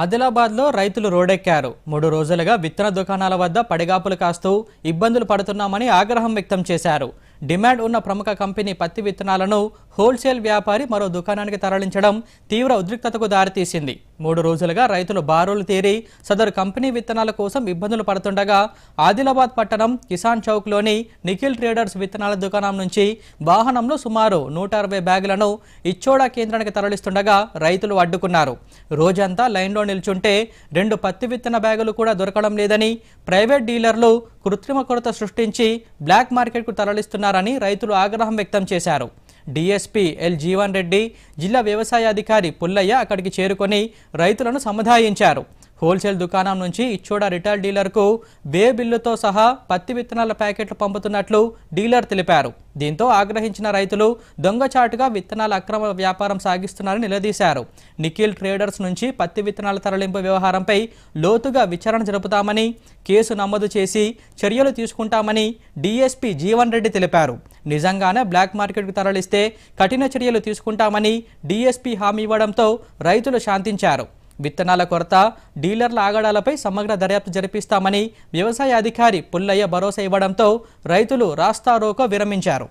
ఆదిలాబాద్లో రైతులు రోడెక్కారు మూడు రోజులుగా విత్తన దుకాణాల వద్ద పడిగాపులు కాస్తూ ఇబ్బందులు పడుతున్నామని ఆగ్రహం వ్యక్తం చేశారు డిమాండ్ ఉన్న ప్రముఖ కంపెనీ పత్తి విత్తనాలను హోల్సేల్ వ్యాపారి మరో దుకాణానికి తరలించడం తీవ్ర ఉద్రిక్తతకు దారితీసింది మూడు రోజులుగా రైతులు బారులు తీరి సదరు కంపెనీ విత్తనాల కోసం ఇబ్బందులు పడుతుండగా ఆదిలాబాద్ పట్టణం కిసాన్ చౌక్లోని నిఖిల్ ట్రేడర్స్ విత్తనాల దుకాణం నుంచి వాహనంలో సుమారు నూట అరవై బ్యాగులను ఇచ్చోడా కేంద్రానికి తరలిస్తుండగా రైతులు అడ్డుకున్నారు రోజంతా లైన్లో నిల్చుంటే రెండు పత్తి విత్తన బ్యాగులు కూడా దొరకడం లేదని ప్రైవేట్ డీలర్లు కృత్రిమ కొరత సృష్టించి బ్లాక్ మార్కెట్కు తరలిస్తున్నారని రైతులు ఆగ్రహం వ్యక్తం చేశారు డిఎస్పీ ఎల్ జీవన్ రెడ్డి జిల్లా వ్యవసాయ అధికారి పుల్లయ్య అక్కడికి చేరుకొని రైతులను సముదాయించారు హోల్సేల్ దుకాణం నుంచి ఇచ్చోడ రిటైల్ డీలర్కు బే బిల్లుతో సహా పత్తి విత్తనాల ప్యాకెట్లు పంపుతున్నట్లు డీలర్ తెలిపారు దీంతో ఆగ్రహించిన రైతులు దొంగచాటుగా విత్తనాల అక్రమ వ్యాపారం సాగిస్తున్నారని నిలదీశారు నిఖిల్ ట్రేడర్స్ నుంచి పత్తి విత్తనాల తరలింపు వ్యవహారంపై లోతుగా విచారణ జరుపుతామని కేసు నమోదు చేసి చర్యలు తీసుకుంటామని డీఎస్పీ జీవన్ రెడ్డి తెలిపారు నిజంగానే బ్లాక్ మార్కెట్కు తరలిస్తే కఠిన చర్యలు తీసుకుంటామని డీఎస్పీ హామీ ఇవ్వడంతో రైతులు శాంతించారు విత్తనాల కొరత డీలర్ల ఆగడాలపై సమగ్ర దర్యాప్తు జరిపిస్తామని వ్యవసాయ అధికారి పుల్లయ్య భరోసా ఇవ్వడంతో రైతులు రాస్తారోకో విరమించారు